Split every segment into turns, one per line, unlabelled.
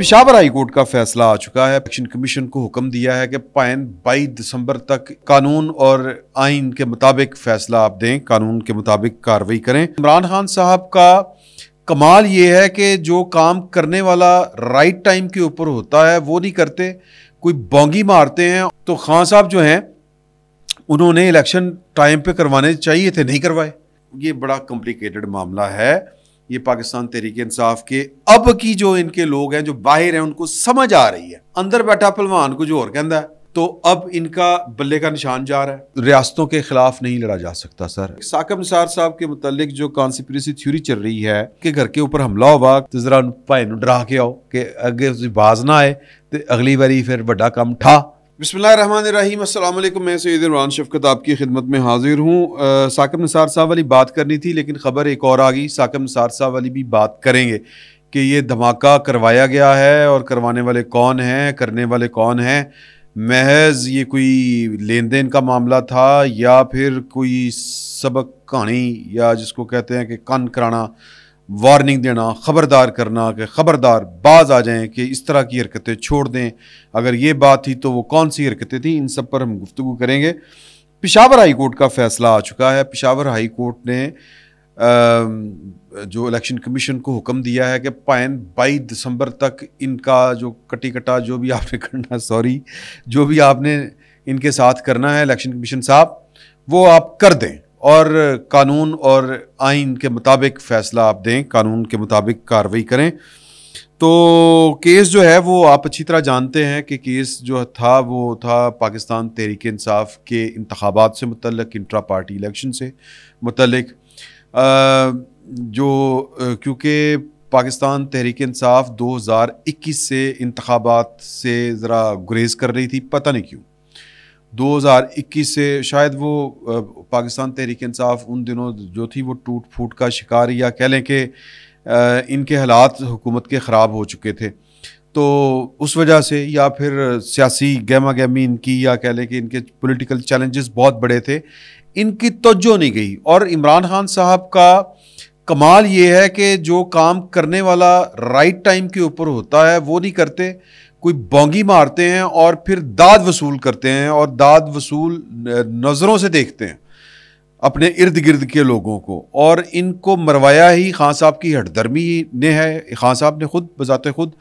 Peshawar high court का फैसला आ चुका है इलेक्शन कमीशन को हुक्म दिया है कि पैन बाईस दिसंबर तक कानून और आइन के मुताबिक फैसला आप दें कानून के मुताबिक कार्रवाई करें इमरान खान साहब का कमाल ये है कि जो काम करने वाला राइट टाइम के ऊपर होता है वो नहीं करते कोई बोंगी मारते हैं तो खान साहब जो हैं उन्होंने इलेक्शन टाइम पे करवाने चाहिए थे नहीं करवाए ये बड़ा कॉम्प्लिकेटेड मामला है ये पाकिस्तान तहरीक इंसाफ के अब की जो इनके लोग हैं जो बाहर हैं उनको समझ आ रही है अंदर बैठा भलवान कुछ और कहता है तो अब इनका बल्ले का निशान जा रहा है रियासतों के खिलाफ नहीं लड़ा जा सकता सर साकब निसार साहब के मुतालिक जो कॉन्सिपरेसी थ्योरी चल रही है कि घर के ऊपर हमला होगा तो जरा भाई डरा के आओ कि अगर बाज ना आए तो अगली बारी फिर वाला काम ठा बसमीम अल्लाम मैं सैद इमरान शफकत आपकी खिदमत में हाजिर हूँ साकम निसार साहब वाली बात करनी थी लेकिन ख़बर एक और आ गई साकम निसार साहब वाली भी बात करेंगे कि ये धमाका करवाया गया है और करवाने वाले कौन हैं करने वाले कौन हैं महज ये कोई लेन देन का मामला था या फिर कोई सबक कहानी या जिसको कहते हैं कि कान कराना वार्निंग देना ख़बरदार करना कि ख़बरदार बाज आ जाएं कि इस तरह की हरकतें छोड़ दें अगर ये बात थी तो वो कौन सी हरकतें थी इन सब पर हम गुफ्तु करेंगे पिशावर हाई कोर्ट का फ़ैसला आ चुका है पिशावर हाई कोर्ट ने जो इलेक्शन कमीशन को हुक्म दिया है कि पैन बाईस दिसंबर तक इनका जो कटी कटा जो भी आपने करना सॉरी जो भी आपने इनके साथ करना है इलेक्शन कमीशन साहब वो आप कर दें और कानून और आइन के मुताबिक फ़ैसला आप दें कानून के मुताबिक कार्रवाई करें तो केस जो है वो आप अच्छी तरह जानते हैं कि केस जो था वो था पाकिस्तान तहरीक इंसाफ के इंतबात से मतलब इंट्रा पार्टी इलेक्शन से मतलब जो क्योंकि पाकिस्तान तहरीक इंसाफ 2021 से इंतबात से ज़रा गुरेज कर रही थी पता नहीं क्यों 2021 से शायद वो पाकिस्तान तहरीक इंसाफ उन दिनों जो थी वो टूट फूट का शिकार या कह लें कि इनके हालात हुकूमत के ख़राब हो चुके थे तो उस वजह से या फिर सियासी गहमा गहमी इनकी या कह लें कि इनके पॉलिटिकल चैलेंजेस बहुत बड़े थे इनकी तोज्जो नहीं गई और इमरान खान साहब का कमाल ये है कि जो काम करने वाला राइट टाइम के ऊपर होता है वो नहीं करते कोई बोंगी मारते हैं और फिर दाद वसूल करते हैं और दाद वसूल नज़रों से देखते हैं अपने इर्द गिर्द के लोगों को और इनको मरवाया ही खान साहब की हटधर्मी ने है खान साहब ने खुद बजात खुद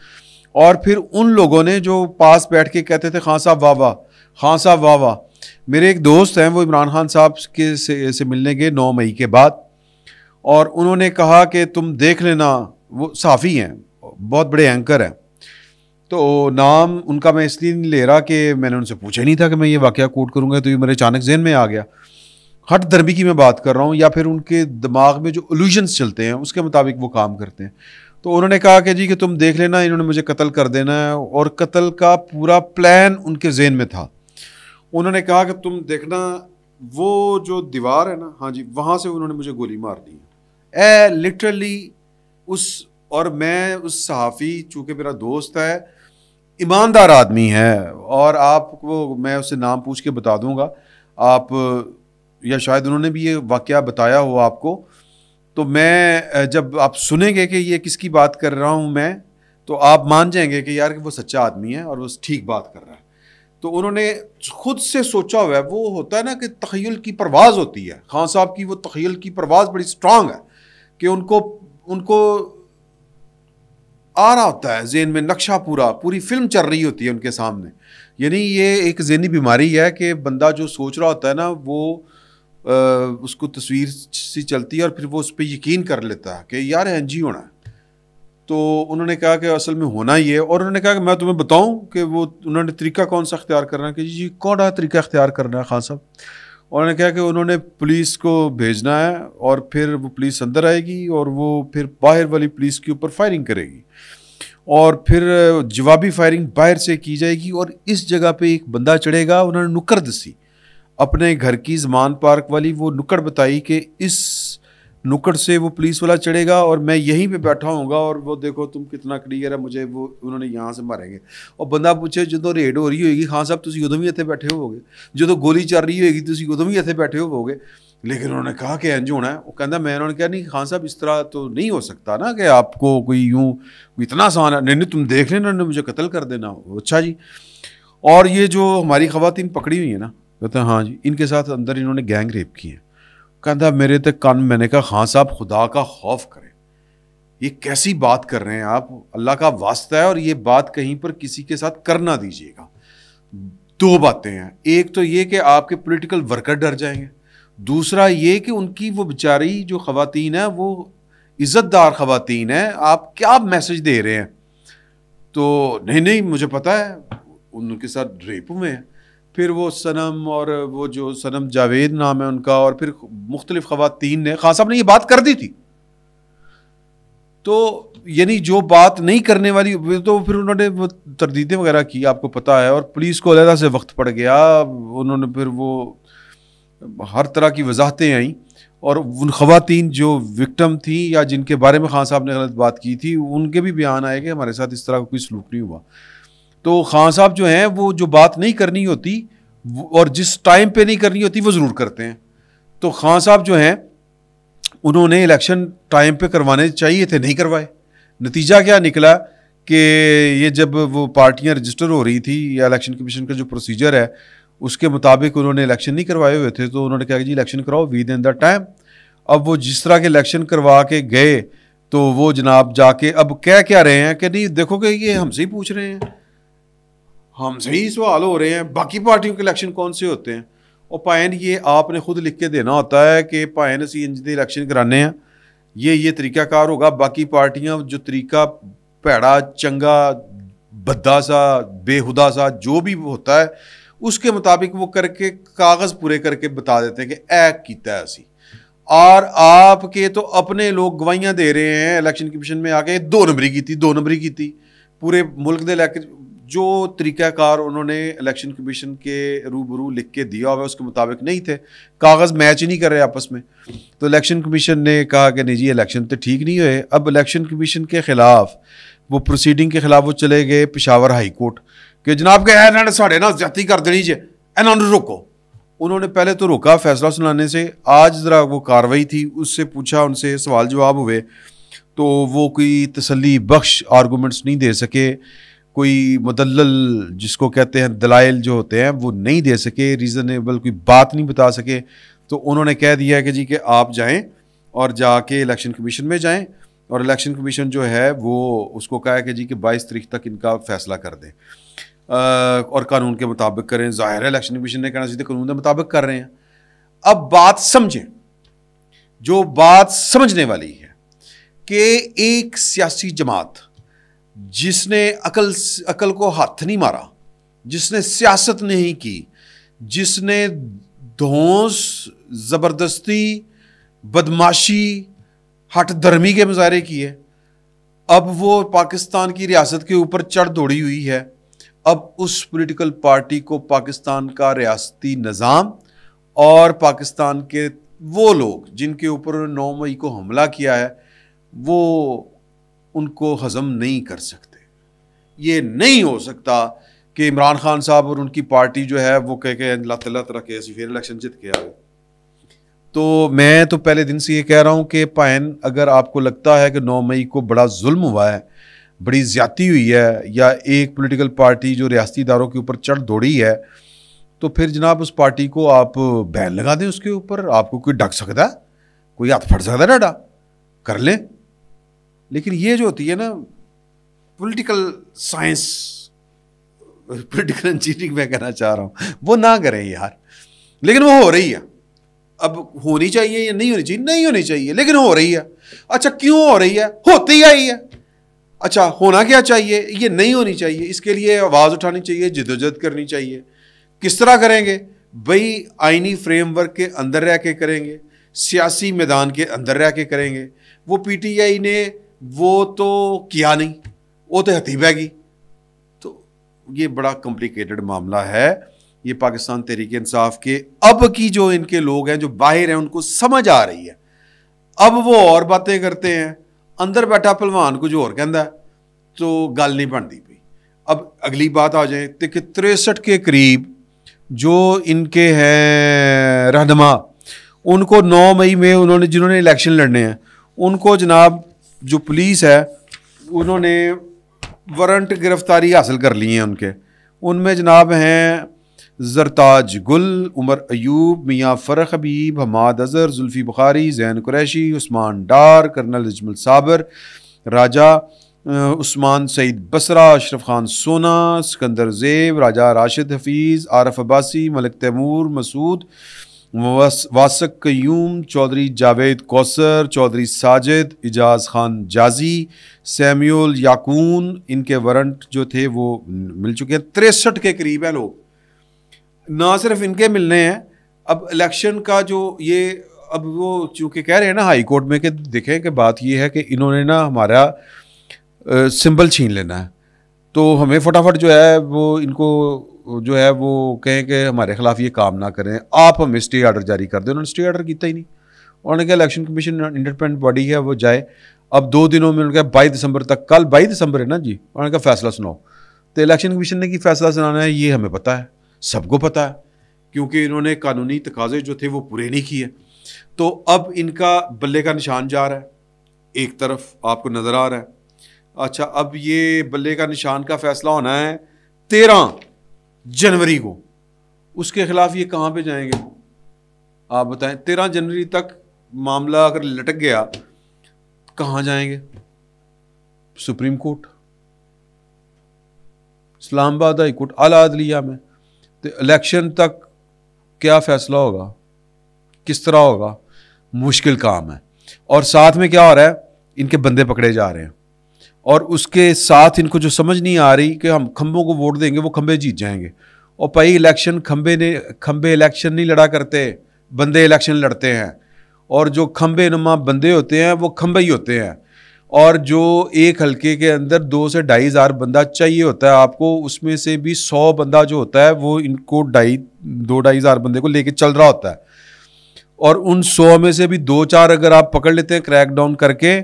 और फिर उन लोगों ने जो पास बैठ के कहते थे खान साहब वाह वाह खान साहब वाह वाह मेरे एक दोस्त हैं वो इमरान खान साहब के से, से मिलने गए नौ मई के बाद और उन्होंने कहा कि तुम देख लेना वो साफ़ी हैं बहुत बड़े एंकर हैं तो नाम उनका मैं इसलिए नहीं ले रहा कि मैंने उनसे पूछा नहीं था कि मैं ये वाक्य कोट करूँगा तो ये मेरे अचानक जहन में आ गया हट धर्मी की मैं बात कर रहा हूँ या फिर उनके दिमाग में जो ओल्यूशंस चलते हैं उसके मुताबिक वो काम करते हैं तो उन्होंने कहा कि जी कि तुम देख लेना इन्होंने मुझे कत्ल कर देना है और कत्ल का पूरा प्लान उनके जेन में था उन्होंने कहा कि तुम देखना वो जो दीवार है ना हाँ जी वहाँ से उन्होंने मुझे गोली मार दी ए लिटरली उस और मैं उस सहाफ़ी चूँकि मेरा दोस्त है ईमानदार आदमी है और आपको मैं उससे नाम पूछ के बता दूंगा आप या शायद उन्होंने भी ये वाक़ बताया हो आपको तो मैं जब आप सुनेंगे कि ये किसकी बात कर रहा हूँ मैं तो आप मान जाएंगे कि यार कि वो सच्चा आदमी है और वो ठीक बात कर रहा है तो उन्होंने खुद से सोचा हुआ है वो होता है ना कि तखील की परवाज़ होती है खान साहब की वो तखील की परवाज़ बड़ी स्ट्रांग है कि उनको उनको आ रहा होता है जेन में नक्शा पूरा पूरी फिल्म चल रही होती है उनके सामने यानी ये एक जहनी बीमारी है कि बंदा जो सोच रहा होता है ना वो आ, उसको तस्वीर सी चलती है और फिर वो उस पर यकीन कर लेता है कि यार एन जी होना है तो उन्होंने कहा कि असल में होना ही है और उन्होंने कहा कि मैं तुम्हें बताऊं कि वो उन्होंने तरीका कौन सा अख्तियार करना है कि जी कौन सा तरीका अख्तियार करना है खान साहब उन्होंने कहा कि उन्होंने पुलिस को भेजना है और फिर वो पुलिस अंदर आएगी और वो फिर बाहर वाली पुलिस के ऊपर फायरिंग करेगी और फिर जवाबी फायरिंग बाहर से की जाएगी और इस जगह पे एक बंदा चढ़ेगा उन्होंने नुक्कड़ दसी अपने घर की जमान पार्क वाली वो नुक्कड़ बताई कि इस नुक्कड़ से वो पुलिस वाला चढ़ेगा और मैं यहीं पे बैठा होऊंगा और वो देखो तुम कितना क्लियर है मुझे वो उन्होंने यहाँ से मारेंगे और बंदा पूछे ਜਦੋਂ ਰੇਡ ਹੋ ਰਹੀ ਹੋਏਗੀ ਖਾਨ ਸਾਹਿਬ ਤੁਸੀਂ ਉਦੋਂ इतने बैठे होवोगे जो ਜਦੋਂ ਗੋਲੀ ਚੱਲ ਰਹੀ ਹੋਏਗੀ ਤੁਸੀਂ ਉਦੋਂ ਵੀ ਇੱਥੇ ਬੈਠੇ ਹੋਵੋਗੇ लेकिन उन्होंने कहा कि एन जी होना है वो कहता मैं उन्होंने कहा नहीं खान साहब इस तरह तो नहीं हो सकता ना कि आपको कोई यूँ इतना आसान है नहीं नहीं तुम देख लेना उन्होंने मुझे कत्ल कर देना अच्छा जी और ये जो हमारी खवतिन पकड़ी हुई है ना कहते हैं हाँ जी इनके साथ अंदर इन्होंने गैंग रेप किए कहता मेरे तक कान मैंने कहा खान साहब खुदा का खौफ करें ये कैसी बात कर रहे हैं आप अल्लाह का वास्ता है और ये बात कहीं पर किसी के साथ करना दीजिएगा दो बातें हैं एक तो ये कि आपके पॉलिटिकल वर्कर डर जाएंगे दूसरा ये कि उनकी वो बेचारी जो खातन है वो इज़्ज़तदार खातन है आप क्या मैसेज दे रहे हैं तो नहीं नहीं मुझे पता है उनके साथ रेप हुए हैं फिर वो सनम और वो जो सनम जावेद नाम है उनका और फिर मुख्तलिफ ख़वान ने खास साहब ने ये बात कर दी थी तो यानी जो बात नहीं करने वाली तो फिर उन्होंने वो तरदीदें वगैरह की आपको पता है और पुलिस को अलहदा से वक्त पड़ गया उन्होंने फिर वो हर तरह की वजाहतें आईं और उन खातन जो विक्टम थी या जिनके बारे में खान साहब ने गलत बात की थी उनके भी बयान आए कि हमारे साथ इस तरह का कोई सलूक नहीं हुआ तो खान साहब जो हैं वो जो बात नहीं करनी होती और जिस टाइम पे नहीं करनी होती वो ज़रूर करते हैं तो खान साहब जो हैं उन्होंने इलेक्शन टाइम पे करवाने चाहिए थे नहीं करवाए नतीजा क्या निकला कि ये जब वो पार्टियां रजिस्टर हो रही थी या इलेक्शन कमीशन का जो प्रोसीजर है उसके मुताबिक उन्होंने इलेक्शन नहीं करवाए हुए थे तो उन्होंने कहा कि जी इलेक्शन कराओ विद इन द टाइम अब वो जिस तरह के इलेक्शन करवा के गए तो वो जनाब जाके अब कह क्या रहे हैं कि नहीं देखो कि ये हमसे ही पूछ रहे हैं हमसे ही सवाल हो रहे हैं बाकी पार्टियों के इलेक्शन कौन से होते हैं और पायन ये आपने खुद लिख के देना होता है कि पायन सी इंज इलेक्शन कराने हैं ये ये तरीकाकार होगा बाकी पार्टियां जो तरीका भैड़ा चंगा भद्दा सा बेहुदा सा जो भी होता है उसके मुताबिक वो करके कागज़ पूरे करके बता देते हैं कि ऐ किया असी और आपके तो अपने लोग गवाहियाँ दे रहे हैं इलेक्शन कमीशन में आके दो नंबरी की थी दो नंबरी की थी पूरे मुल्क के इलाके जो तरीक़ाकार उन्होंने इलेक्शन कमीशन के रूबरू लिख के दिया हुआ उसके मुताबिक नहीं थे कागज़ मैच ही नहीं कर रहे आपस में तो इलेक्शन कमीशन ने कहा कि नहीं जी इलेक्शन तो ठीक नहीं हुए अब इलेक्शन कमीशन के ख़िलाफ़ वो प्रोसीडिंग के ख़िलाफ़ वो चले गए पिशावर हाई कोर्ट कि जनाब के ਇਹਨਾਂ ਨੇ ਸਾਡੇ ਨਾਲ ਜ਼ਿਆਤੀ ਕਰ ਦੇਣੀ ਜੇ उन्होंने पहले तो रोका फैसला सुनाने से आज ज़रा वो कार्रवाई थी उससे पूछा उनसे सवाल जवाब हुए तो वो कोई तसली बख्श आर्गूमेंट्स नहीं दे सके कोई मुदल जिसको कहते हैं दलाइल जो होते हैं वो नहीं दे सके रीज़नेबल कोई बात नहीं बता सके तो उन्होंने कह दिया कि जी कि आप जाएं और जाके इलेक्शन कमीशन में जाएं और इलेक्शन कमीशन जो है वो उसको कहा है कि जी कि बाईस तारीख तक इनका फ़ैसला कर दें और कानून के मुताबिक करें ज़ाहिर है इलेक्शन कमीशन ने कहना चाहिए कानून के मुताबिक कर रहे हैं अब बात समझें जो बात समझने वाली है कि एक सियासी जमात जिसने अकल अकल को हाथ नहीं मारा जिसने सियासत नहीं की जिसने धोस ज़बरदस्ती बदमाशी हट धर्मी के मुजाहरे किए अब वो पाकिस्तान की रियासत के ऊपर चढ़ दौड़ी हुई है अब उस पॉलिटिकल पार्टी को पाकिस्तान का रियासती निज़ाम और पाकिस्तान के वो लोग जिनके ऊपर नौ मई को हमला किया है वो उनको हज़म नहीं कर सकते ये नहीं हो सकता कि इमरान खान साहब और उनकी पार्टी जो है वो कह के अल्लाह तला तरह के ऐसी फिर इलेक्शन जीत के आ गए तो मैं तो पहले दिन से ये कह रहा हूँ कि पायन अगर आपको लगता है कि नौ मई को बड़ा जुल्म हुआ है बड़ी ज्यादा हुई है या एक पोलिटिकल पार्टी जो रियाती इदारों के ऊपर चढ़ दौड़ी है तो फिर जनाब उस पार्टी को आप बैन लगा दें उसके ऊपर आपको कोई डक सकता है कोई हाथ फट सकता है डाडा कर लें लेकिन ये जो होती है ना पॉलिटिकल साइंस पॉलिटिकल इंजीनियरिंग मैं कहना चाह रहा हूँ वो ना करें यार लेकिन वो हो रही है अब होनी चाहिए या नहीं होनी चाहिए नहीं होनी चाहिए लेकिन हो रही है अच्छा क्यों हो रही है होती आई है अच्छा होना क्या चाहिए ये नहीं होनी चाहिए इसके लिए आवाज़ उठानी चाहिए जिदोजहद करनी चाहिए किस तरह करेंगे भई आइनी फ्रेमवर्क के अंदर रह के करेंगे सियासी मैदान के अंदर रह के करेंगे वो पीटीआई ने वो तो किया नहीं वो तो हतीबैगी तो ये बड़ा कॉम्प्लिकेटेड मामला है ये पाकिस्तान तहरीक इंसाफ के अब की जो इनके लोग हैं जो बाहर हैं उनको समझ आ रही है अब वो और बातें करते हैं अंदर बैठा भलवान कुछ होर ਕਹਿੰਦਾ तो गल नहीं बनती पी अब अगली बात आ जाए तो कि तिरसठ के करीब जो इनके हैं रहनमा उनको 9 मई में उन्होंने जिन्होंने इलेक्शन लड़ने हैं उनको जनाब जो पुलिस है उन्होंने वारंट गिरफ्तारी हासिल कर ली है उनके उनमें जनाब हैं जरताज गुल उमर अयूब मियाँ फ़रख हबीब हमाद अज़र जुल्फ़ी बुखारी जैन कुरैशी उस्मान डार कर्नल अजमल साबर राजा उस्मान सईद बसरा अशरफ ख़ान सोना सिकंदर जेब राजा राशिद हफीज़ आरफ अब्बासी मलिक तैमूर मसूद वासक कयूम चौधरी जावेद कौसर चौधरी साजिद एजाज खान जाजी सैम्यूल याकून इनके वारंट जो थे वो मिल चुके हैं तिरसठ के करीब हैं लोग ना सिर्फ इनके मिलने हैं अब इलेक्शन का जो ये अब वो चूँकि कह रहे हैं ना हाई कोर्ट में कि देखें कि बात ये है कि इन्होंने ना हमारा सिंबल छीन लेना है तो हमें फटाफट जो है वो इनको जो है वो कहें कि हमारे ख़िलाफ़ ये काम ना करें आप हमें स्टे आर्डर जारी कर दें उन्होंने स्टे आर्डर किया ही नहीं उन्होंने कहा इलेक्शन कमीशन इंडिपेंडेंट बॉडी है वो जाए अब दो दिनों में उन्होंने कहा बाईस दिसंबर तक कल बाईस दिसंबर है ना जी उन्होंने कहा फैसला सुनाओ तो इलेक्शन कमीशन ने कि फैसला सुनाना है ये हमें पता है सबको पता है क्योंकि इन्होंने कानूनी तकाजे जो थे वो पूरे नहीं किए तो अब इनका बल्ले का निशान जा रहा है एक तरफ आपको नज़र आ रहा है अच्छा अब ये बल्ले का निशान का फैसला होना है तेरह जनवरी को उसके ख़िलाफ़ ये कहाँ पे जाएंगे आप बताएं तेरह जनवरी तक मामला अगर लटक गया कहाँ जाएंगे supreme court Islamabad high court अला अदलिया में तो इलेक्शन तक क्या फ़ैसला होगा किस तरह होगा मुश्किल काम है और साथ में क्या हो रहा है इनके बंदे पकड़े जा रहे हैं और उसके साथ इनको जो समझ नहीं आ रही कि हम खम्भों को वोट देंगे वो खम्भे जीत जाएंगे और भाई इलेक्शन खम्भे ने खम्भे इलेक्शन नहीं लड़ा करते बंदे इलेक्शन लड़ते हैं और जो खम्भे नुमा बंदे होते हैं वो खम्भे ही होते हैं और जो एक हलके के अंदर दो से ढाई हज़ार बंदा चाहिए होता है आपको उसमें से भी सौ बंदा जो होता है वो इनको ढाई दो ढाई हज़ार बंदे को लेके चल रहा होता है और उन सौ में से भी दो चार अगर आप पकड़ लेते हैं क्रैक डाउन करके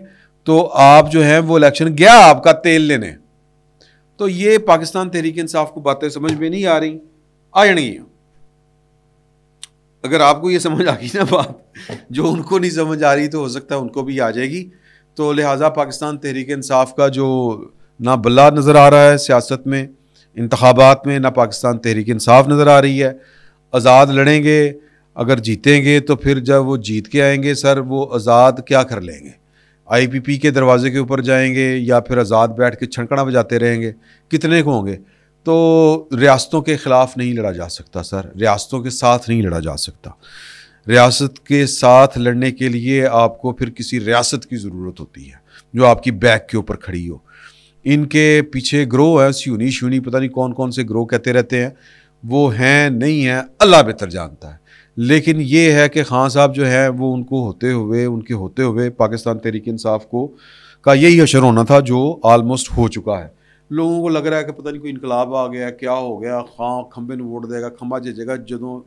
तो आप जो है वो इलेक्शन गया आपका तेल लेने तो ये पाकिस्तान तहरीक इंसाफ को बातें समझ में नहीं आ रही आ जाएंगी अगर आपको ये समझ आ गई ना बात जो उनको नहीं समझ आ रही तो हो सकता है उनको भी आ जाएगी तो लिहाजा पाकिस्तान तहरीक इंसाफ का जो ना बल्ला नज़र आ रहा है सियासत में इंतबात में ना पाकिस्तान तहरीक इंसाफ नज़र आ रही है आज़ाद लड़ेंगे अगर जीतेंगे तो फिर जब वो जीत के आएंगे सर वो आज़ाद क्या कर लेंगे आईपीपी के दरवाज़े के ऊपर जाएंगे या फिर आज़ाद बैठ के छंकड़ा बजाते रहेंगे कितने को होंगे तो रियासतों के ख़िलाफ़ नहीं लड़ा जा सकता सर रियासतों के साथ नहीं लड़ा जा सकता रियासत के साथ लड़ने के लिए आपको फिर किसी रियासत की ज़रूरत होती है जो आपकी बैक के ऊपर खड़ी हो इनके पीछे ग्रो है स्यूनी श्यूनी पता नहीं कौन कौन से ग्रो कहते रहते हैं वो हैं नहीं हैं अल्लाह बेहतर जानता है लेकिन ये है कि खान साहब जो हैं वो उनको होते हुए उनके होते हुए पाकिस्तान तहरीक इंसाफ को का यही अशर होना था जो आलमोस्ट हो चुका है लोगों को लग रहा है कि पता नहीं कोई इनकलाब आ गया क्या हो गया खां खंबे में वोट देगा खंबा जेजेगा जदों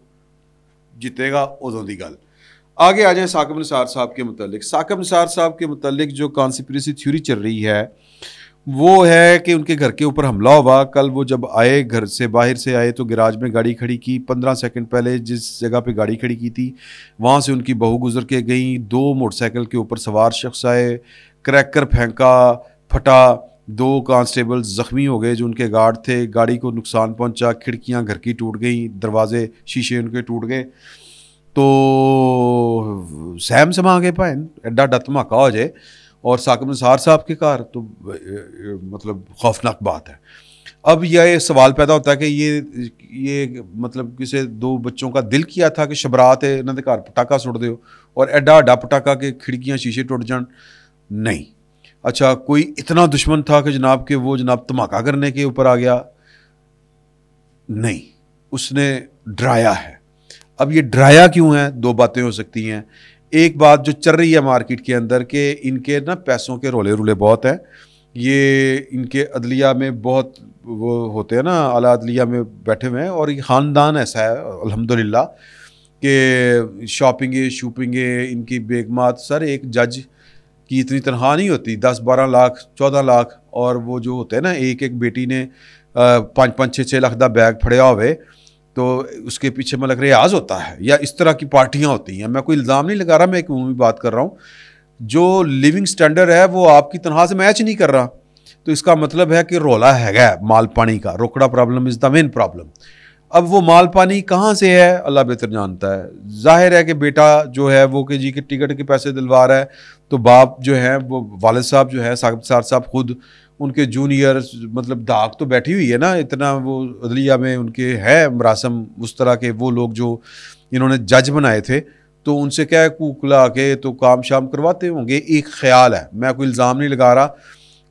जीतेगा उदों की गल आगे आ जाए साकब निसार साहब के मतलब साकब निसार साहब के मतलब जो कॉन्सिपरेसी थ्योरी चल रही है वो है कि उनके घर के ऊपर हमला हुआ कल वो जब आए घर से बाहर से आए तो गिराज में गाड़ी खड़ी की पंद्रह सेकंड पहले जिस जगह पे गाड़ी खड़ी की थी वहाँ से उनकी बहू गुजर के गई दो मोटरसाइकिल के ऊपर सवार शख्स आए क्रैकर फेंका फटा दो कांस्टेबल ज़ख्मी हो गए जो उनके गार्ड थे गाड़ी को नुकसान पहुंचा खिड़कियां घर की टूट गई दरवाजे शीशे उनके टूट गए तो सहम समा गए भाई एडा डा धमाका हो जाए और साकम निसार साहब के कार तो मतलब खौफनाक बात है अब यह सवाल पैदा होता है कि ये ये मतलब किसी दो बच्चों का दिल किया था कि शबरात है इन्होंने घर पटाखा सुट दो और एडा अड्डा पटाखा के खिड़कियाँ शीशे टुट जान नहीं अच्छा कोई इतना दुश्मन था कि जनाब के वो जनाब धमाका करने के ऊपर आ गया नहीं उसने डराया है अब ये डराया क्यों है दो बातें हो सकती हैं एक बात जो चल रही है मार्केट के अंदर के इनके ना पैसों के रोले रोले बहुत हैं ये इनके अदलिया में बहुत वो होते हैं ना आला अदलिया में बैठे हुए हैं और ये ख़ानदान ऐसा है अल्हम्दुलिल्लाह कि शॉपिंगे शूपिंगे इनकी बेगमात सर एक जज की इतनी तनख्वाह नहीं होती दस बारह लाख चौदह लाख और वो जो होते हैं ना एक एक बेटी ने पाँच पाँच छः छः लाख का बैग फड़िया हुए तो उसके पीछे मतलब रियाज होता है या इस तरह की पार्टियाँ होती हैं मैं कोई इल्ज़ाम नहीं लगा रहा मैं एक मूवी बात कर रहा हूँ जो लिविंग स्टैंडर्ड है वो आपकी तनख्वाह से मैच नहीं कर रहा तो इसका मतलब है कि रोला हैगा माल पानी का रोकड़ा problem is the main problem अब वो माल पानी कहाँ से है अल्लाह बेहतर जानता है जाहिर है कि बेटा जो है वो कि जी के टिकट के पैसे दिलवा रहा है तो बाप जो है वो वालद साहब जो है साहब सार साहब खुद उनके जूनियर मतलब दाग तो बैठी हुई है ना इतना वो अदलिया में उनके है मरासम उस तरह के वो लोग जो इन्होंने जज बनाए थे तो उनसे क्या है कुकला के तो काम शाम करवाते होंगे एक ख्याल है मैं कोई इल्ज़ाम नहीं लगा रहा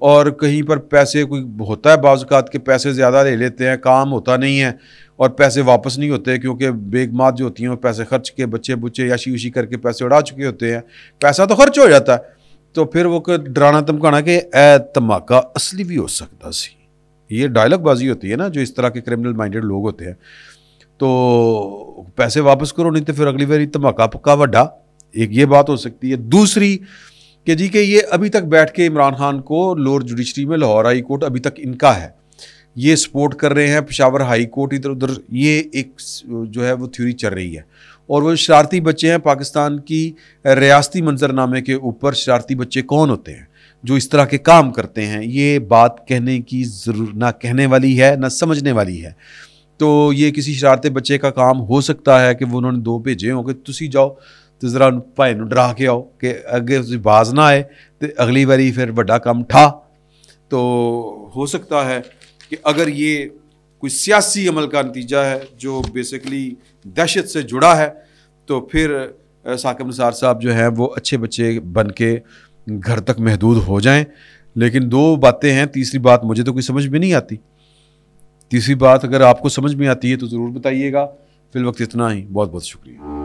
और कहीं पर पैसे कोई होता है बाज़ात के पैसे ज़्यादा ले लेते हैं काम होता नहीं है और पैसे वापस नहीं होते क्योंकि बेगमात जो होती हैं वो पैसे खर्च के बच्चे बुच्चे याशी उशी करके पैसे उड़ा चुके होते हैं पैसा तो खर्च हो जाता है तो फिर वो डराना धमकाना कि ए धमाका असली भी हो सकता सी ये डायलॉग बाजी होती है ना जो इस तरह के क्रिमिनल माइंडेड लोग होते हैं तो पैसे वापस करो नहीं तो फिर अगली बार धमाका पक्का वड्डा एक ये बात हो सकती है दूसरी कि जी के ये अभी तक बैठ के इमरान खान को लोअर जुडिशरी में लाहौर हाई कोर्ट अभी तक इनका है ये सपोर्ट कर रहे हैं पिशावर हाई कोर्ट इधर उधर ये एक जो है वो थ्योरी चल रही है और वो शरारती बच्चे हैं पाकिस्तान की रियासती मंजरनामे के ऊपर शरारती बच्चे कौन होते हैं जो इस तरह के काम करते हैं ये बात कहने की ज़रूर ना कहने वाली है ना समझने वाली है तो ये किसी शरारती बच्चे का काम हो सकता है कि वो उन्होंने दो भेजे हों कि तुम जाओ तो जरा भाई डरा के आओ कि ਕਿ ਅੱਗੇ ਤੁਸੀਂ ਬਾਜ਼ ਨਾ ਆਏ ਤੇ ਅਗਲੀ ਵਾਰੀ ਫਿਰ ਵੱਡਾ ਕੰਮ तो हो सकता है कि अगर ये कोई सियासी अमल का नतीजा है जो बेसिकली दहशत से जुड़ा है तो फिर साकिब निसार साहब जो हैं वो अच्छे बच्चे बन के घर तक महदूद हो जाएं लेकिन दो बातें हैं तीसरी बात मुझे तो कोई समझ में नहीं आती तीसरी बात अगर आपको समझ में आती है तो ज़रूर बताइएगा फिल वक्त इतना ही बहुत बहुत शुक्रिया